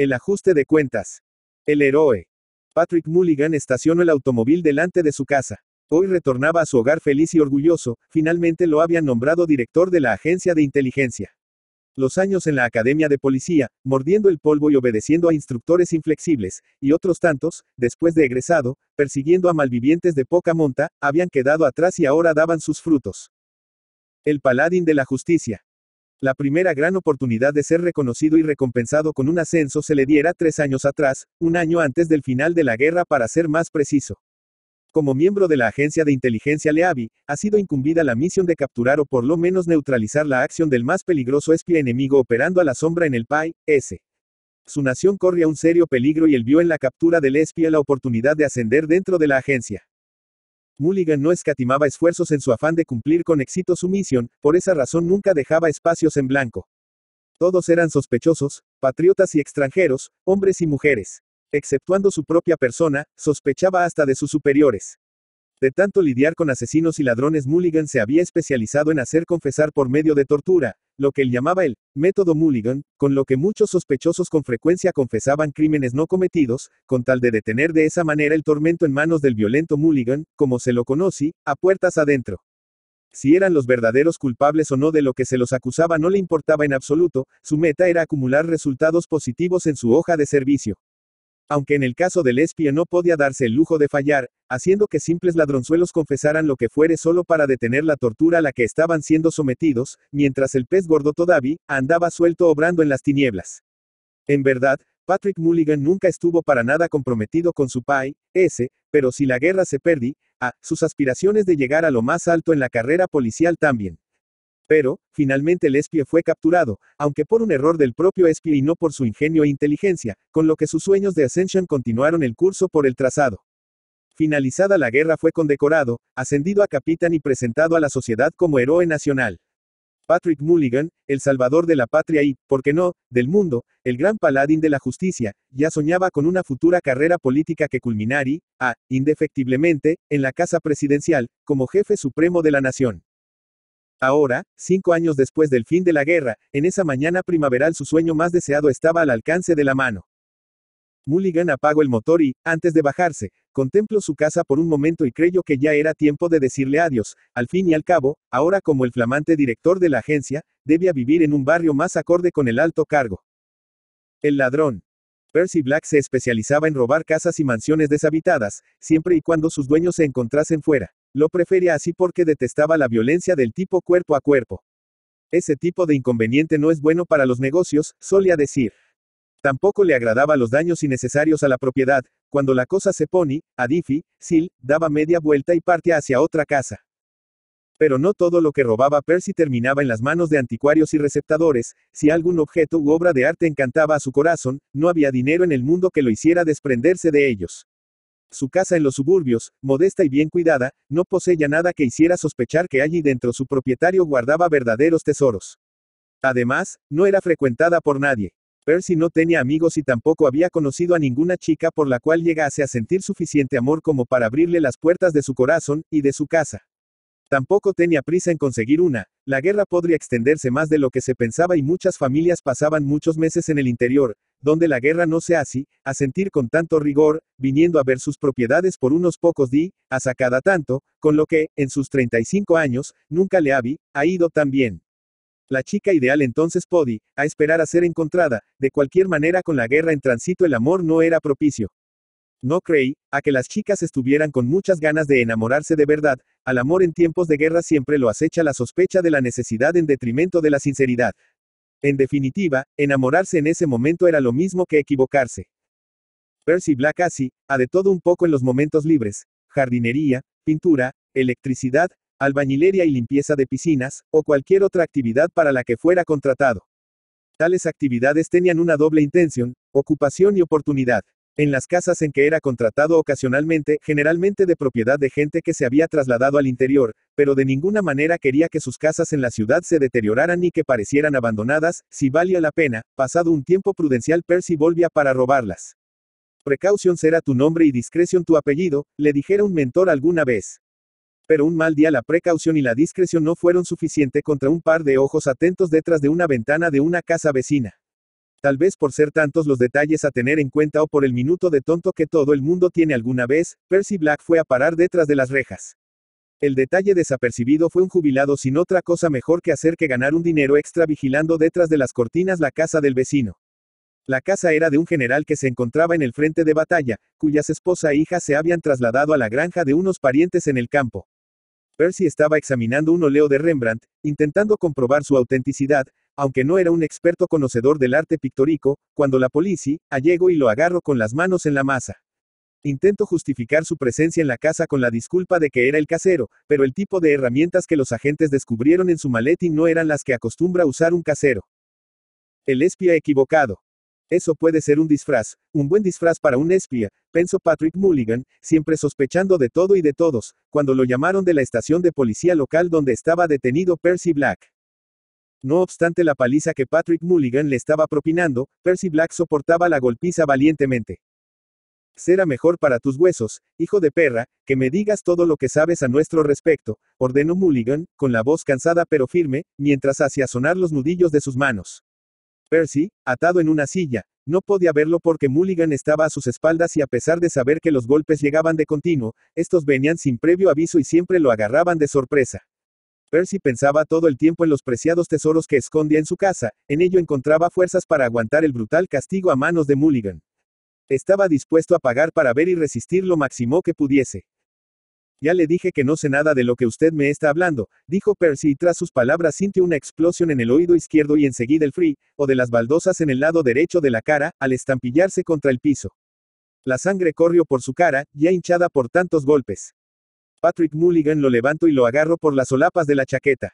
El ajuste de cuentas. El héroe. Patrick Mulligan estacionó el automóvil delante de su casa. Hoy retornaba a su hogar feliz y orgulloso, finalmente lo habían nombrado director de la agencia de inteligencia. Los años en la academia de policía, mordiendo el polvo y obedeciendo a instructores inflexibles, y otros tantos, después de egresado, persiguiendo a malvivientes de poca monta, habían quedado atrás y ahora daban sus frutos. El paladín de la justicia. La primera gran oportunidad de ser reconocido y recompensado con un ascenso se le diera tres años atrás, un año antes del final de la guerra para ser más preciso. Como miembro de la agencia de inteligencia Leavi, ha sido incumbida la misión de capturar o por lo menos neutralizar la acción del más peligroso espía enemigo operando a la sombra en el PAI, S. Su nación corría un serio peligro y él vio en la captura del espía la oportunidad de ascender dentro de la agencia. Mulligan no escatimaba esfuerzos en su afán de cumplir con éxito su misión, por esa razón nunca dejaba espacios en blanco. Todos eran sospechosos, patriotas y extranjeros, hombres y mujeres. Exceptuando su propia persona, sospechaba hasta de sus superiores. De tanto lidiar con asesinos y ladrones, Mulligan se había especializado en hacer confesar por medio de tortura, lo que él llamaba el método Mulligan, con lo que muchos sospechosos con frecuencia confesaban crímenes no cometidos, con tal de detener de esa manera el tormento en manos del violento Mulligan, como se lo conoce, a puertas adentro. Si eran los verdaderos culpables o no de lo que se los acusaba no le importaba en absoluto, su meta era acumular resultados positivos en su hoja de servicio. Aunque en el caso del espía no podía darse el lujo de fallar, haciendo que simples ladronzuelos confesaran lo que fuere solo para detener la tortura a la que estaban siendo sometidos, mientras el pez gordo todavía andaba suelto obrando en las tinieblas. En verdad, Patrick Mulligan nunca estuvo para nada comprometido con su PAI, ese, pero si la guerra se perdí, a sus aspiraciones de llegar a lo más alto en la carrera policial también. Pero, finalmente espía fue capturado, aunque por un error del propio Espie y no por su ingenio e inteligencia, con lo que sus sueños de Ascension continuaron el curso por el trazado. Finalizada la guerra fue condecorado, ascendido a capitán y presentado a la sociedad como héroe nacional. Patrick Mulligan, el salvador de la patria y, por qué no, del mundo, el gran paladín de la justicia, ya soñaba con una futura carrera política que culminaría, ah, indefectiblemente, en la casa presidencial, como jefe supremo de la nación. Ahora, cinco años después del fin de la guerra, en esa mañana primaveral su sueño más deseado estaba al alcance de la mano. Mulligan apagó el motor y, antes de bajarse, contempló su casa por un momento y creyó que ya era tiempo de decirle adiós, al fin y al cabo, ahora como el flamante director de la agencia, debía vivir en un barrio más acorde con el alto cargo. El ladrón. Percy Black se especializaba en robar casas y mansiones deshabitadas, siempre y cuando sus dueños se encontrasen fuera. Lo prefería así porque detestaba la violencia del tipo cuerpo a cuerpo. Ese tipo de inconveniente no es bueno para los negocios, solía decir. Tampoco le agradaba los daños innecesarios a la propiedad, cuando la cosa se pone, a Sil, daba media vuelta y parte hacia otra casa. Pero no todo lo que robaba Percy terminaba en las manos de anticuarios y receptadores, si algún objeto u obra de arte encantaba a su corazón, no había dinero en el mundo que lo hiciera desprenderse de ellos. Su casa en los suburbios, modesta y bien cuidada, no poseía nada que hiciera sospechar que allí dentro su propietario guardaba verdaderos tesoros. Además, no era frecuentada por nadie. Percy no tenía amigos y tampoco había conocido a ninguna chica por la cual llegase a sentir suficiente amor como para abrirle las puertas de su corazón y de su casa. Tampoco tenía prisa en conseguir una, la guerra podría extenderse más de lo que se pensaba y muchas familias pasaban muchos meses en el interior, donde la guerra no se hace, a sentir con tanto rigor, viniendo a ver sus propiedades por unos pocos días, a sacada tanto, con lo que, en sus 35 años, nunca le había, ha ido tan bien. La chica ideal entonces podía, a esperar a ser encontrada, de cualquier manera con la guerra en tránsito el amor no era propicio. No creí, a que las chicas estuvieran con muchas ganas de enamorarse de verdad, al amor en tiempos de guerra siempre lo acecha la sospecha de la necesidad en detrimento de la sinceridad. En definitiva, enamorarse en ese momento era lo mismo que equivocarse. Percy Black así, de todo un poco en los momentos libres, jardinería, pintura, electricidad, albañilería y limpieza de piscinas, o cualquier otra actividad para la que fuera contratado. Tales actividades tenían una doble intención, ocupación y oportunidad. En las casas en que era contratado ocasionalmente, generalmente de propiedad de gente que se había trasladado al interior, pero de ninguna manera quería que sus casas en la ciudad se deterioraran ni que parecieran abandonadas, si valía la pena, pasado un tiempo prudencial Percy volvía para robarlas. Precaución será tu nombre y discreción tu apellido, le dijera un mentor alguna vez. Pero un mal día la precaución y la discreción no fueron suficiente contra un par de ojos atentos detrás de una ventana de una casa vecina. Tal vez por ser tantos los detalles a tener en cuenta o por el minuto de tonto que todo el mundo tiene alguna vez, Percy Black fue a parar detrás de las rejas. El detalle desapercibido fue un jubilado sin otra cosa mejor que hacer que ganar un dinero extra vigilando detrás de las cortinas la casa del vecino. La casa era de un general que se encontraba en el frente de batalla, cuyas esposa e hija se habían trasladado a la granja de unos parientes en el campo. Percy estaba examinando un oleo de Rembrandt, intentando comprobar su autenticidad, aunque no era un experto conocedor del arte pictórico, cuando la policía, allego y lo agarro con las manos en la masa. Intento justificar su presencia en la casa con la disculpa de que era el casero, pero el tipo de herramientas que los agentes descubrieron en su maletín no eran las que acostumbra usar un casero. El espía equivocado. Eso puede ser un disfraz, un buen disfraz para un espía, pensó Patrick Mulligan, siempre sospechando de todo y de todos, cuando lo llamaron de la estación de policía local donde estaba detenido Percy Black. No obstante la paliza que Patrick Mulligan le estaba propinando, Percy Black soportaba la golpiza valientemente. Será mejor para tus huesos, hijo de perra, que me digas todo lo que sabes a nuestro respecto, ordenó Mulligan, con la voz cansada pero firme, mientras hacía sonar los nudillos de sus manos. Percy, atado en una silla, no podía verlo porque Mulligan estaba a sus espaldas y a pesar de saber que los golpes llegaban de continuo, estos venían sin previo aviso y siempre lo agarraban de sorpresa. Percy pensaba todo el tiempo en los preciados tesoros que escondía en su casa, en ello encontraba fuerzas para aguantar el brutal castigo a manos de Mulligan. Estaba dispuesto a pagar para ver y resistir lo máximo que pudiese. Ya le dije que no sé nada de lo que usted me está hablando, dijo Percy y tras sus palabras sintió una explosión en el oído izquierdo y enseguida el free, o de las baldosas en el lado derecho de la cara, al estampillarse contra el piso. La sangre corrió por su cara, ya hinchada por tantos golpes. Patrick Mulligan lo levanto y lo agarro por las solapas de la chaqueta.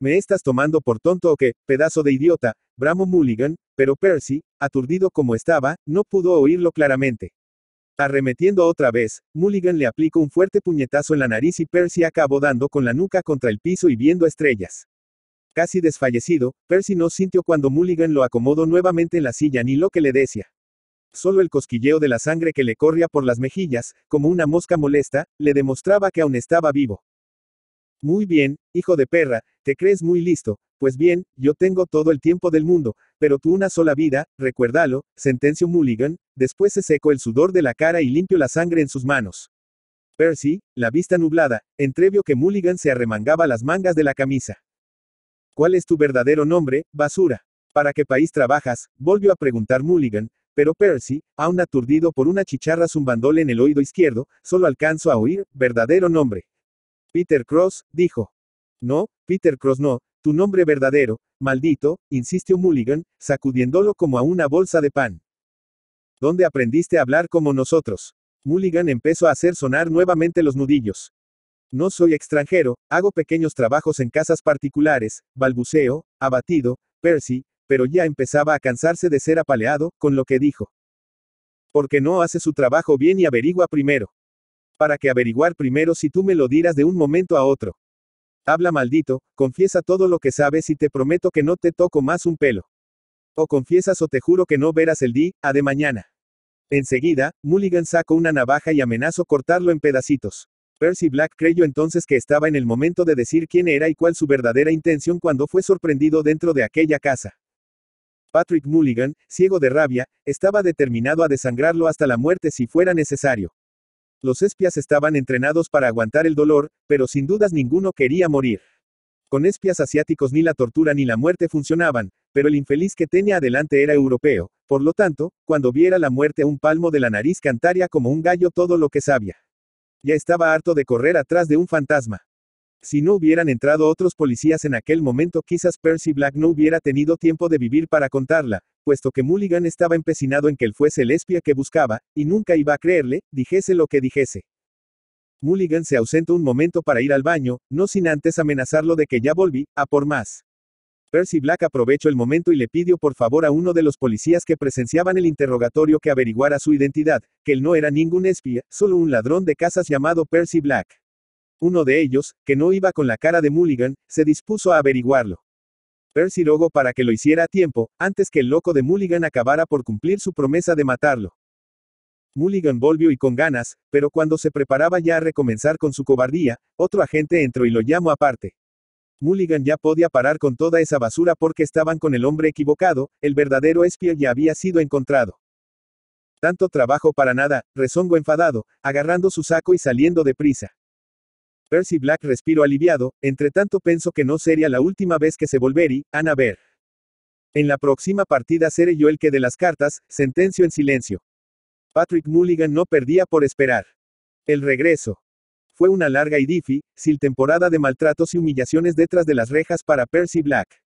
¿Me estás tomando por tonto o qué, pedazo de idiota? Bramo Mulligan, pero Percy, aturdido como estaba, no pudo oírlo claramente. Arremetiendo otra vez, Mulligan le aplicó un fuerte puñetazo en la nariz y Percy acabó dando con la nuca contra el piso y viendo estrellas. Casi desfallecido, Percy no sintió cuando Mulligan lo acomodó nuevamente en la silla ni lo que le decía. Solo el cosquilleo de la sangre que le corría por las mejillas, como una mosca molesta, le demostraba que aún estaba vivo. Muy bien, hijo de perra, te crees muy listo, pues bien, yo tengo todo el tiempo del mundo, pero tú una sola vida, recuérdalo, sentenció Mulligan, después se secó el sudor de la cara y limpió la sangre en sus manos. Percy, la vista nublada, entrevio que Mulligan se arremangaba las mangas de la camisa. ¿Cuál es tu verdadero nombre, basura? ¿Para qué país trabajas? volvió a preguntar Mulligan, pero Percy, aún aturdido por una chicharra zumbándole en el oído izquierdo, solo alcanzó a oír, verdadero nombre. Peter Cross, dijo. No, Peter Cross no, tu nombre verdadero, maldito, insistió Mulligan, sacudiéndolo como a una bolsa de pan. ¿Dónde aprendiste a hablar como nosotros? Mulligan empezó a hacer sonar nuevamente los nudillos. No soy extranjero, hago pequeños trabajos en casas particulares, balbuceo, abatido, Percy, pero ya empezaba a cansarse de ser apaleado, con lo que dijo. Porque no hace su trabajo bien y averigua primero. Para que averiguar primero si tú me lo dirás de un momento a otro. Habla maldito, confiesa todo lo que sabes y te prometo que no te toco más un pelo. O confiesas o te juro que no verás el día, a de mañana. Enseguida, Mulligan sacó una navaja y amenazó cortarlo en pedacitos. Percy Black creyó entonces que estaba en el momento de decir quién era y cuál su verdadera intención cuando fue sorprendido dentro de aquella casa. Patrick Mulligan, ciego de rabia, estaba determinado a desangrarlo hasta la muerte si fuera necesario. Los espias estaban entrenados para aguantar el dolor, pero sin dudas ninguno quería morir. Con espias asiáticos ni la tortura ni la muerte funcionaban, pero el infeliz que tenía adelante era europeo, por lo tanto, cuando viera la muerte un palmo de la nariz cantaría como un gallo todo lo que sabía. Ya estaba harto de correr atrás de un fantasma. Si no hubieran entrado otros policías en aquel momento, quizás Percy Black no hubiera tenido tiempo de vivir para contarla, puesto que Mulligan estaba empecinado en que él fuese el espía que buscaba, y nunca iba a creerle, dijese lo que dijese. Mulligan se ausentó un momento para ir al baño, no sin antes amenazarlo de que ya volví, a por más. Percy Black aprovechó el momento y le pidió por favor a uno de los policías que presenciaban el interrogatorio que averiguara su identidad, que él no era ningún espía, solo un ladrón de casas llamado Percy Black. Uno de ellos, que no iba con la cara de Mulligan, se dispuso a averiguarlo. Percy rogó para que lo hiciera a tiempo, antes que el loco de Mulligan acabara por cumplir su promesa de matarlo. Mulligan volvió y con ganas, pero cuando se preparaba ya a recomenzar con su cobardía, otro agente entró y lo llamó aparte. Mulligan ya podía parar con toda esa basura porque estaban con el hombre equivocado, el verdadero espía ya había sido encontrado. Tanto trabajo para nada, rezongo enfadado, agarrando su saco y saliendo de prisa. Percy Black respiro aliviado, entre tanto pienso que no sería la última vez que se volverí, a ver. En la próxima partida seré yo el que de las cartas, sentencio en silencio. Patrick Mulligan no perdía por esperar. El regreso. Fue una larga y difícil temporada de maltratos y humillaciones detrás de las rejas para Percy Black.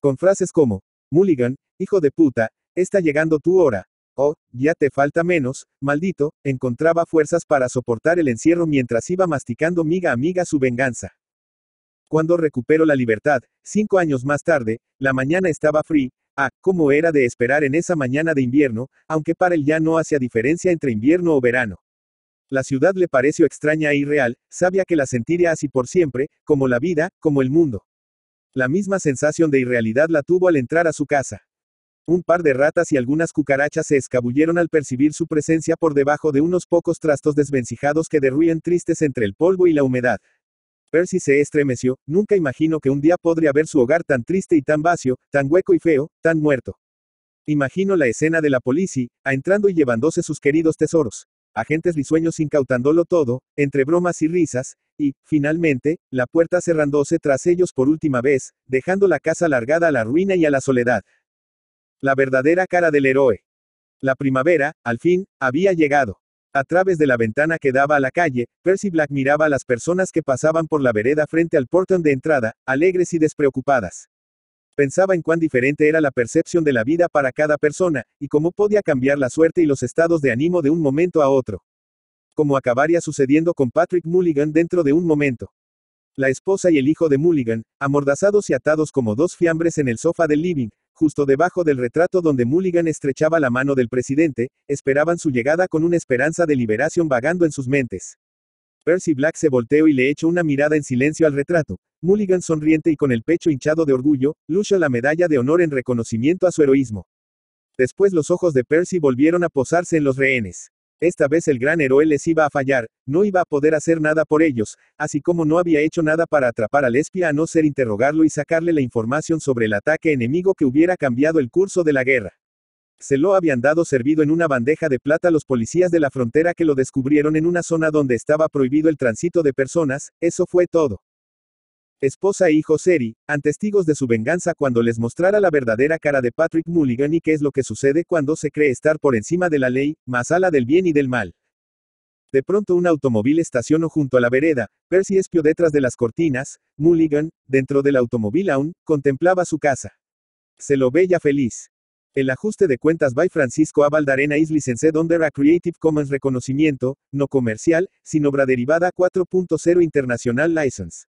Con frases como, Mulligan, hijo de puta, está llegando tu hora, Oh, ya te falta menos, maldito, encontraba fuerzas para soportar el encierro mientras iba masticando miga a miga su venganza. Cuando recuperó la libertad, cinco años más tarde, la mañana estaba free, ah, cómo era de esperar en esa mañana de invierno, aunque para él ya no hacía diferencia entre invierno o verano. La ciudad le pareció extraña e irreal, sabía que la sentiría así por siempre, como la vida, como el mundo. La misma sensación de irrealidad la tuvo al entrar a su casa. Un par de ratas y algunas cucarachas se escabulleron al percibir su presencia por debajo de unos pocos trastos desvencijados que derruían tristes entre el polvo y la humedad. Percy se estremeció, nunca imagino que un día podría ver su hogar tan triste y tan vacío, tan hueco y feo, tan muerto. Imagino la escena de la policía, ah, entrando y llevándose sus queridos tesoros. Agentes risueños incautándolo todo, entre bromas y risas, y, finalmente, la puerta cerrándose tras ellos por última vez, dejando la casa largada a la ruina y a la soledad. La verdadera cara del héroe. La primavera, al fin, había llegado. A través de la ventana que daba a la calle, Percy Black miraba a las personas que pasaban por la vereda frente al portón de entrada, alegres y despreocupadas. Pensaba en cuán diferente era la percepción de la vida para cada persona, y cómo podía cambiar la suerte y los estados de ánimo de un momento a otro. Como acabaría sucediendo con Patrick Mulligan dentro de un momento. La esposa y el hijo de Mulligan, amordazados y atados como dos fiambres en el sofá del living, Justo debajo del retrato donde Mulligan estrechaba la mano del presidente, esperaban su llegada con una esperanza de liberación vagando en sus mentes. Percy Black se volteó y le echó una mirada en silencio al retrato. Mulligan sonriente y con el pecho hinchado de orgullo, lucha la medalla de honor en reconocimiento a su heroísmo. Después los ojos de Percy volvieron a posarse en los rehenes. Esta vez el gran héroe les iba a fallar, no iba a poder hacer nada por ellos, así como no había hecho nada para atrapar al espía a no ser interrogarlo y sacarle la información sobre el ataque enemigo que hubiera cambiado el curso de la guerra. Se lo habían dado servido en una bandeja de plata los policías de la frontera que lo descubrieron en una zona donde estaba prohibido el tránsito de personas, eso fue todo esposa e hijo Seri, testigos de su venganza cuando les mostrara la verdadera cara de Patrick Mulligan y qué es lo que sucede cuando se cree estar por encima de la ley, más ala del bien y del mal. De pronto un automóvil estacionó junto a la vereda, Percy espió detrás de las cortinas, Mulligan, dentro del automóvil aún, contemplaba su casa. Se lo veía feliz. El ajuste de cuentas by Francisco A. Valdarena is licensed under a Creative Commons reconocimiento, no comercial, sin obra derivada 4.0 International License.